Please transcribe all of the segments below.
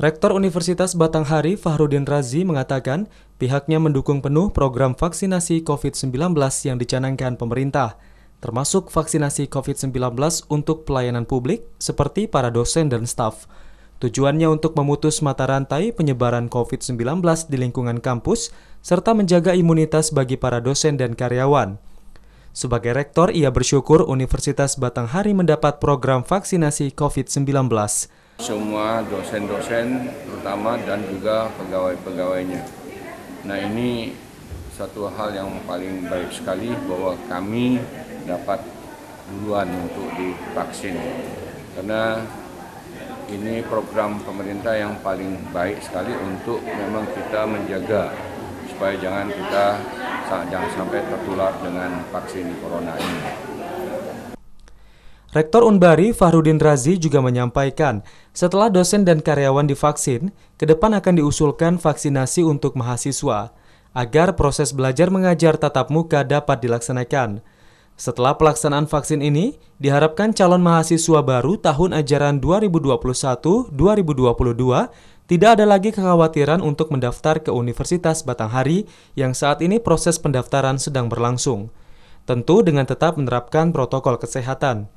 Rektor Universitas Batanghari Fahrudin Razi mengatakan pihaknya mendukung penuh program vaksinasi COVID-19 yang dicanangkan pemerintah, termasuk vaksinasi COVID-19 untuk pelayanan publik seperti para dosen dan staf. Tujuannya untuk memutus mata rantai penyebaran COVID-19 di lingkungan kampus serta menjaga imunitas bagi para dosen dan karyawan. Sebagai rektor, ia bersyukur Universitas Batanghari mendapat program vaksinasi COVID-19 semua dosen-dosen terutama dan juga pegawai-pegawainya. Nah ini satu hal yang paling baik sekali bahwa kami dapat duluan untuk divaksin karena ini program pemerintah yang paling baik sekali untuk memang kita menjaga supaya jangan kita jangan sampai tertular dengan vaksin corona ini. Rektor Unbari Fahrudin Razi juga menyampaikan, setelah dosen dan karyawan divaksin, ke depan akan diusulkan vaksinasi untuk mahasiswa agar proses belajar mengajar tatap muka dapat dilaksanakan. Setelah pelaksanaan vaksin ini, diharapkan calon mahasiswa baru tahun ajaran 2021-2022 tidak ada lagi kekhawatiran untuk mendaftar ke Universitas Batanghari yang saat ini proses pendaftaran sedang berlangsung. Tentu dengan tetap menerapkan protokol kesehatan.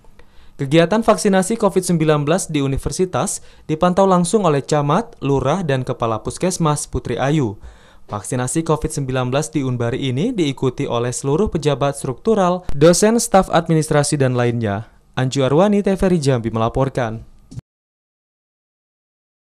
Kegiatan vaksinasi COVID-19 di universitas dipantau langsung oleh camat, lurah, dan kepala puskesmas Putri Ayu. Vaksinasi COVID-19 di Unbari ini diikuti oleh seluruh pejabat struktural, dosen, staf administrasi, dan lainnya. Anju Arwani, TVRI Jambi melaporkan.